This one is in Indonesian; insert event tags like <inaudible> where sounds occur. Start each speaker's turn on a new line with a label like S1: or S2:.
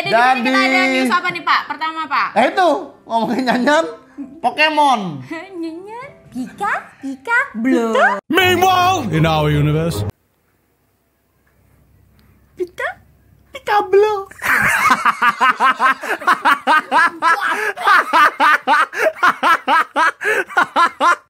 S1: Jadi, Jadi kita ada news apa nih Pak? Pertama Pak. Eh itu
S2: ngomongin nyanyian Pokemon.
S1: <laughs> nyanyian Pika Pika
S3: Blue. Meanwhile in our universe. Pika
S4: Pika Blue.
S5: <laughs> <laughs>